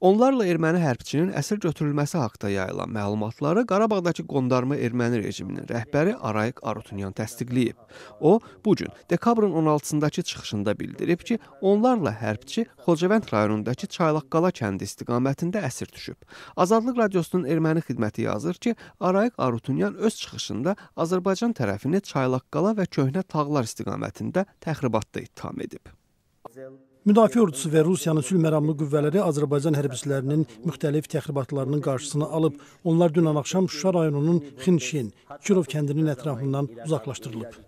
Onlarla erməni hərbçinin əsir götürülməsi haqda yayılan məlumatları Qarabağdakı qondarma erməni rejiminin rəhbəri Arayik Arutunyan təsdiqləyib. O, bu gün dekabrın 16-dakı çıxışında bildirib ki, onlarla hərbçi Xocavənd rayonundakı Çaylaqqala kəndi istiqamətində əsir düşüb. Azadlıq radiosunun erməni xidməti yazır ki, Arayik Arutunyan öz çıxışında Azərbaycan tərəfini Çaylaqqala və Köhnə Tağlar istiqamətində təxribatda ittiham edib. Müdafiə ordusu və Rusiyanın sülh məramlı qüvvələri Azərbaycan hərbiçilərinin müxtəlif təxribatlarının qarşısını alıb. Onlar dünən axşam Şuşa rayonunun Xinşin, Kirov kəndinin ətrafından uzaqlaşdırılıb.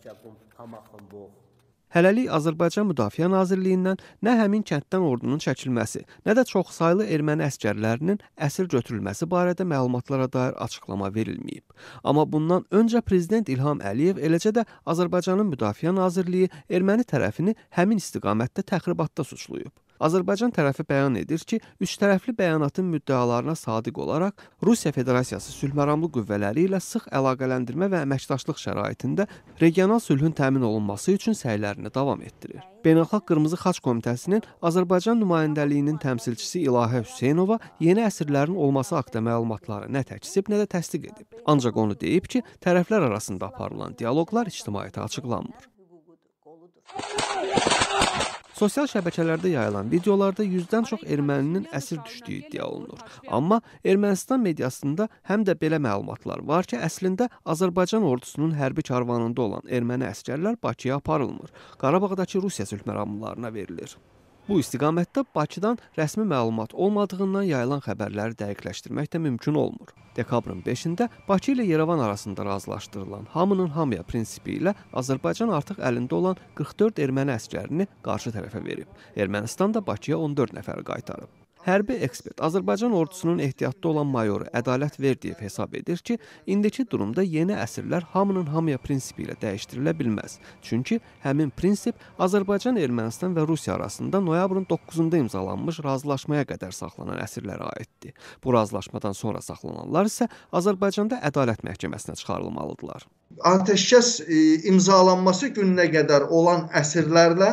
Hələlik Azərbaycan Müdafiə Nazirliyindən nə həmin kənddən ordunun çəkilməsi, nə də çoxsaylı erməni əsgərlərinin əsir götürülməsi barədə məlumatlara dair açıqlama verilməyib. Amma bundan öncə prezident İlham Əliyev eləcə də Azərbaycanın Müdafiə Nazirliyi erməni tərəfini həmin istiqamətdə təxribatda suçlayıb. Azərbaycan tərəfi bəyan edir ki, üçtərəfli bəyanatın müddəalarına sadiq olaraq Rusiya Federasiyası sülhməramlı qüvvələri ilə sıx əlaqələndirmə və əməkdaşlıq şəraitində regional sülhün təmin olunması üçün səylərini davam etdirir. Beynəlxalq Qırmızı Xaç Komitəsinin Azərbaycan nümayəndəliyinin təmsilçisi İlahə Hüseynova yeni əsirlərin olması haqqında məlumatları nə təkzib, nə də təsdiq edib. Ancaq onu deyib ki, tərəflər arasında aparılan dialoqlar ictimaiyyətə açıqlanmır. Sosial şəbəkələrdə yayılan videolarda yüzdən çox erməninin əsir düşdüyü iddia olunur. Amma Ermənistan mediasında həm də belə məlumatlar var ki, əslində Azərbaycan ordusunun hərbi karvanında olan erməni əsgərlər Bakıya aparılmır. Qarabağdakı Rusiya sülhməramlılarına verilir. Bu istiqamətdə Bakıdan rəsmi məlumat olmadığından yayılan xəbərləri dəqiqləşdirmək də mümkün olmur. Dekabrın 5-də Bakı ilə Yerevan arasında razılaşdırılan hamının hamıya prinsipi ilə Azərbaycan artıq əlində olan 44 erməni əsgərini qarşı tərəfə verib. Ermənistan da Bakıya 14 nəfər qaytarıb. Hərbi ekspert Azərbaycan ordusunun ehtiyatda olan mayoru Ədalət Verdiyev hesab edir ki, indiki durumda yeni əsirlər hamının hamıya prinsipi ilə dəyişdirilə bilməz. Çünki həmin prinsip Azərbaycan, Ermənistan və Rusiya arasında noyabrın 9-da imzalanmış razılaşmaya qədər saxlanan əsirlərə aiddir. Bu razılaşmadan sonra saxlananlar isə Azərbaycanda ədalət məhkəməsinə çıxarılmalıdırlar. Atəşkəs e, imzalanması gününə qədər olan əsirlərlə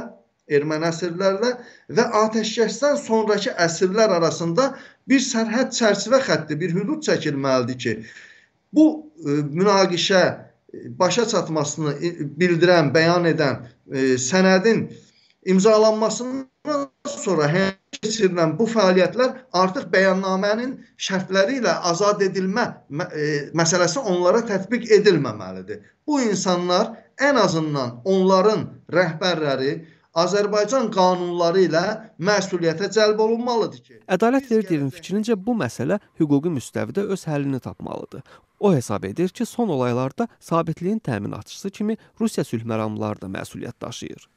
erməni əsirlərlə və atəşkəsdən sonrakı əsirlər arasında bir sərhəd çərçivə xətti, bir hüdud çəkilməlidir ki, bu e, münaqişə e, başa çatmasını e, bildirən, bəyan edən e, sənədin imzalanmasından sonra keçirilən bu fəaliyyətlər artıq bəyannamənin şərtləri ilə azad edilmə e, məsələsi onlara tətbiq edilməməlidir. Bu insanlar ən azından onların rəhbərləri, Azərbaycan qanunları ilə məsuliyyətə cəlb olunmalıdır ki. Ədalət Verdiyevin fikrincə bu məsələ hüquqi müstəvidə öz həllini tapmalıdır. O hesab edir ki, son olaylarda sabitliyin təminatçısı kimi Rusiya sülhməramlıları da məsuliyyət daşıyır.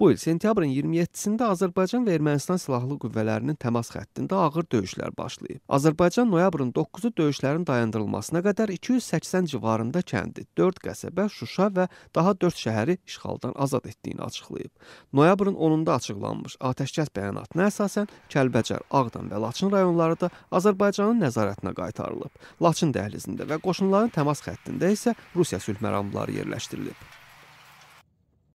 Bu il sentyabrın 27-də Azərbaycan və Ermənistan silahlı qüvvələrinin təmas xəttində ağır döyüşlər başlayıb. Azərbaycan noyabrın 9-u döyüşlərin dayandırılmasına qədər 280 civarında kəndi, 4 qəsəbə, Şuşa və daha 4 şəhəri işğaldan azad etdiyini açıqlayıb. Noyabrın 10-da açıqlanmış atəşkəs bəyanatına əsasən Kəlbəcər, Ağdam və Laçın rayonları da Azərbaycanın nəzarətinə qaytarılıb. Laçın dəhlizində və qoşunların təmas xəttində isə Rusiya sülh məramları yerləşdirilib.